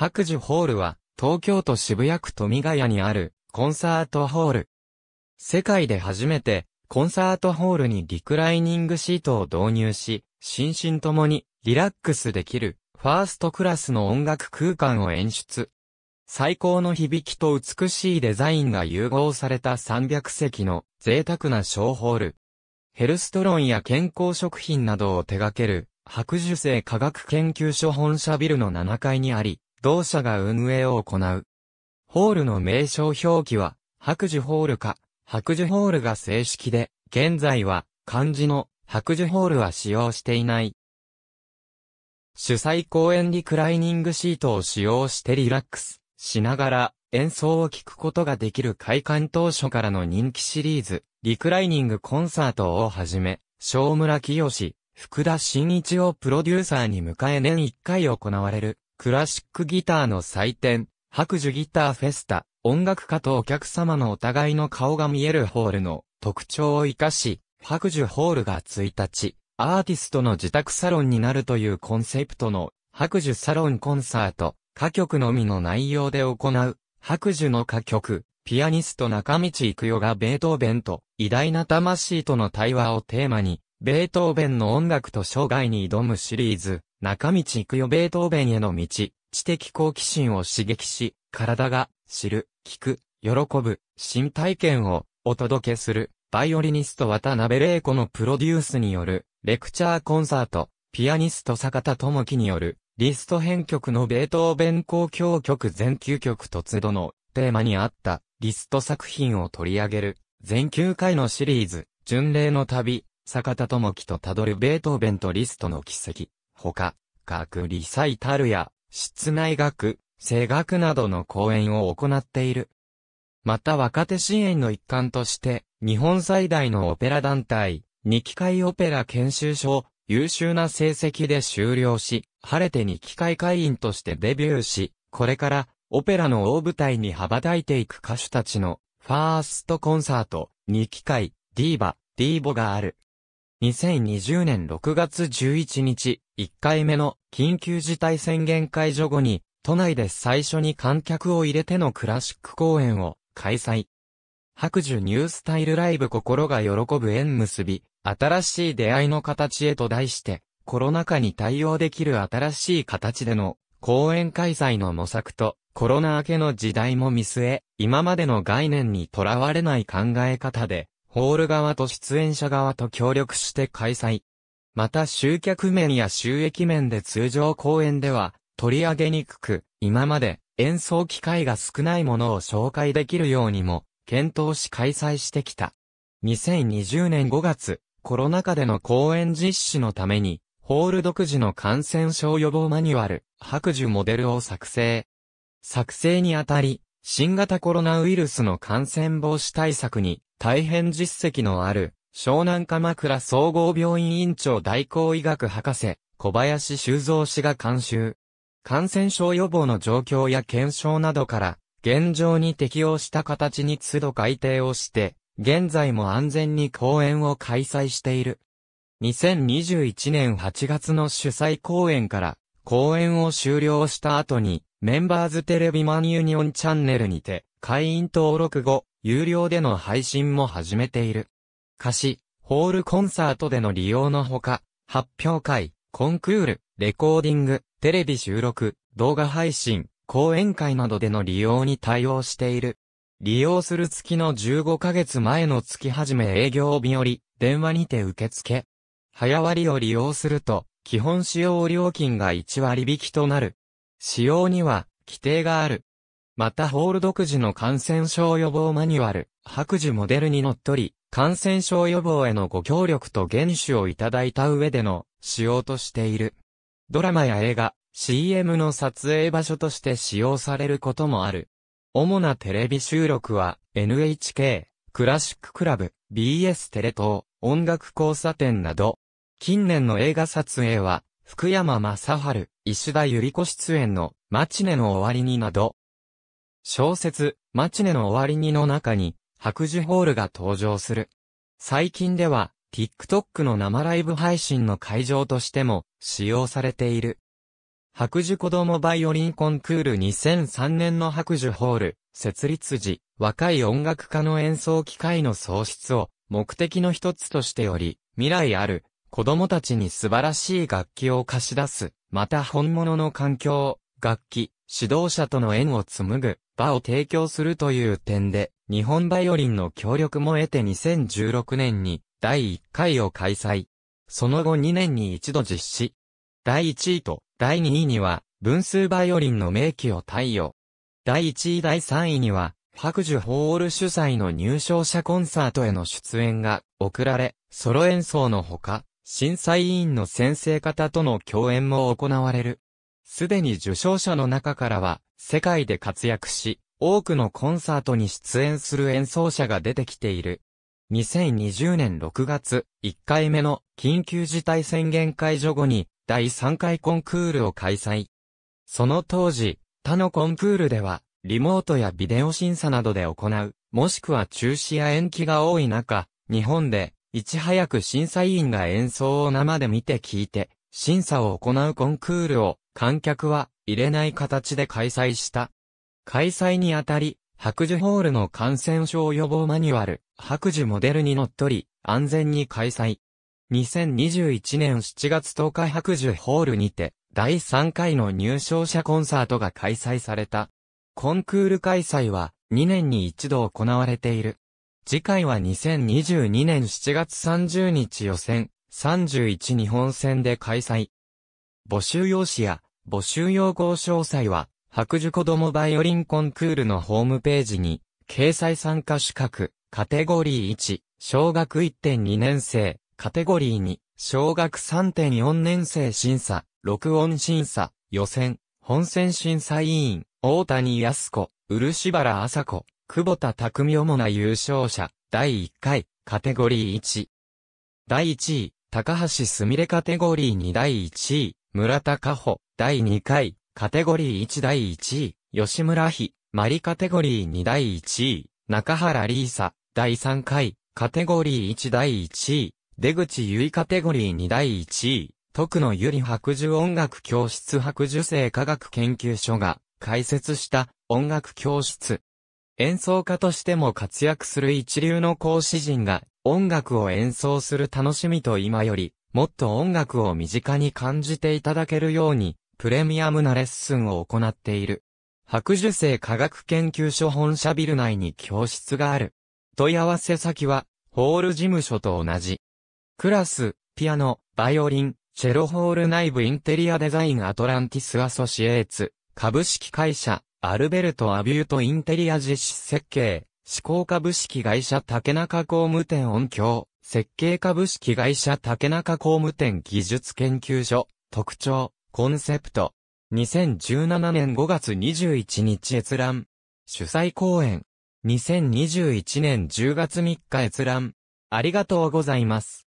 白樹ホールは、東京都渋谷区富ヶ谷にある、コンサートホール。世界で初めて、コンサートホールにリクライニングシートを導入し、心身ともにリラックスできる、ファーストクラスの音楽空間を演出。最高の響きと美しいデザインが融合された300席の贅沢な小ホール。ヘルストロンや健康食品などを手掛ける、白樹生科学研究所本社ビルの7階にあり、同社が運営を行う。ホールの名称表記は、白樹ホールか、白樹ホールが正式で、現在は、漢字の白樹ホールは使用していない。主催公演リクライニングシートを使用してリラックスしながら演奏を聴くことができる開館当初からの人気シリーズ、リクライニングコンサートをはじめ、小村清、福田新一をプロデューサーに迎え年1回行われるクラシックギターの祭典、白樹ギターフェスタ、音楽家とお客様のお互いの顔が見えるホールの特徴を活かし、白樹ホールが1日、アーティストの自宅サロンになるというコンセプトの白樹サロンコンサート、歌曲のみの内容で行う、白樹の歌曲、ピアニスト中道く代がベートーベンと偉大な魂との対話をテーマに、ベートーベンの音楽と生涯に挑むシリーズ、中道行くよベートーベンへの道、知的好奇心を刺激し、体が知る、聞く、喜ぶ、新体験をお届けする、バイオリニスト渡辺玲子のプロデュースによる、レクチャーコンサート、ピアニスト坂田智樹による、リスト編曲のベートーベン交響曲全9曲突つのテーマに合ったリスト作品を取り上げる全9回のシリーズ、巡礼の旅、坂田智樹とたどるベートーベンとリストの奇跡。ほか、学リサイタルや、室内学、声学などの講演を行っている。また若手支援の一環として、日本最大のオペラ団体、二機会オペラ研修所を優秀な成績で終了し、晴れて二機会会員としてデビューし、これからオペラの大舞台に羽ばたいていく歌手たちのファーストコンサート、二機会、ディーバ、ディーボがある。2020年6月11日、1回目の緊急事態宣言解除後に、都内で最初に観客を入れてのクラシック公演を開催。白樹ニュースタイルライブ心が喜ぶ縁結び、新しい出会いの形へと題して、コロナ禍に対応できる新しい形での公演開催の模索と、コロナ明けの時代も見据え、今までの概念にとらわれない考え方で、ホール側と出演者側と協力して開催。また集客面や収益面で通常公演では取り上げにくく、今まで演奏機会が少ないものを紹介できるようにも検討し開催してきた。2020年5月、コロナ禍での公演実施のために、ホール独自の感染症予防マニュアル、白樹モデルを作成。作成にあたり、新型コロナウイルスの感染防止対策に大変実績のある湘南鎌倉総合病院院長代行医学博士小林修造氏が監修。感染症予防の状況や検証などから現状に適応した形に都度改定をして現在も安全に公演を開催している。2021年8月の主催公演から公演を終了した後にメンバーズテレビマンユニオンチャンネルにて、会員登録後、有料での配信も始めている。歌詞、ホールコンサートでの利用のほか、発表会、コンクール、レコーディング、テレビ収録、動画配信、講演会などでの利用に対応している。利用する月の15ヶ月前の月始め営業日より、電話にて受付。早割を利用すると、基本使用料金が1割引きとなる。使用には規定がある。またホール独自の感染症予防マニュアル、白樹モデルにのっとり、感染症予防へのご協力と厳守をいただいた上での使用としている。ドラマや映画、CM の撮影場所として使用されることもある。主なテレビ収録は NHK、クラシッククラブ、BS テレ東、音楽交差点など。近年の映画撮影は福山雅治、石田ゆり子出演の、マチネの終わりになど、小説、マチネの終わりにの中に、白樹ホールが登場する。最近では、TikTok の生ライブ配信の会場としても、使用されている。白樹子供バイオリンコンクール2003年の白樹ホール、設立時、若い音楽家の演奏機会の創出を目的の一つとしており、未来ある子供たちに素晴らしい楽器を貸し出す、また本物の環境、楽器、指導者との縁を紡ぐ場を提供するという点で、日本バイオリンの協力も得て2016年に第1回を開催。その後2年に一度実施。第1位と第2位には分数バイオリンの名器を貸与。第1位第3位には白樹ホール主催の入賞者コンサートへの出演が贈られ、ソロ演奏のほか、審査委員の先生方との共演も行われる。すでに受賞者の中からは、世界で活躍し、多くのコンサートに出演する演奏者が出てきている。2020年6月、1回目の緊急事態宣言解除後に、第3回コンクールを開催。その当時、他のコンクールでは、リモートやビデオ審査などで行う、もしくは中止や延期が多い中、日本でいち早く審査委員が演奏を生で見て聞いて、審査を行うコンクールを観客は入れない形で開催した。開催にあたり、白樹ホールの感染症予防マニュアル、白樹モデルにのっとり、安全に開催。2021年7月10日白樹ホールにて、第3回の入賞者コンサートが開催された。コンクール開催は2年に一度行われている。次回は2022年7月30日予選、31日本戦で開催。募集用紙や募集用語詳細は、白樹子供バイオリンコンクールのホームページに、掲載参加資格、カテゴリー1、小学1.2年生、カテゴリー2、小学3.4年生審査、録音審査、予選、本選審査委員、大谷康子、漆原麻子。久保田匠主な優勝者、第1回、カテゴリー1。第1位、高橋すみれカテゴリー2第1位、村田加穂、第2回、カテゴリー1第1位、吉村ひ、マリカテゴリー2第1位、中原リーサ、第3回、カテゴリー1第1位、出口ゆいカテゴリー2第1位、徳野ゆり白樹音楽教室白樹生科学研究所が開設した音楽教室演奏家としても活躍する一流の講師陣が音楽を演奏する楽しみと今よりもっと音楽を身近に感じていただけるようにプレミアムなレッスンを行っている。白樹生科学研究所本社ビル内に教室がある。問い合わせ先はホール事務所と同じ。クラス、ピアノ、バイオリン、チェロホール内部インテリアデザインアトランティスアソシエーツ、株式会社、アルベルト・アビュート・インテリア実施設計、思考株式会社竹中工務店音響、設計株式会社竹中工務店技術研究所、特徴、コンセプト。2017年5月21日閲覧。主催公演。2021年10月3日閲覧。ありがとうございます。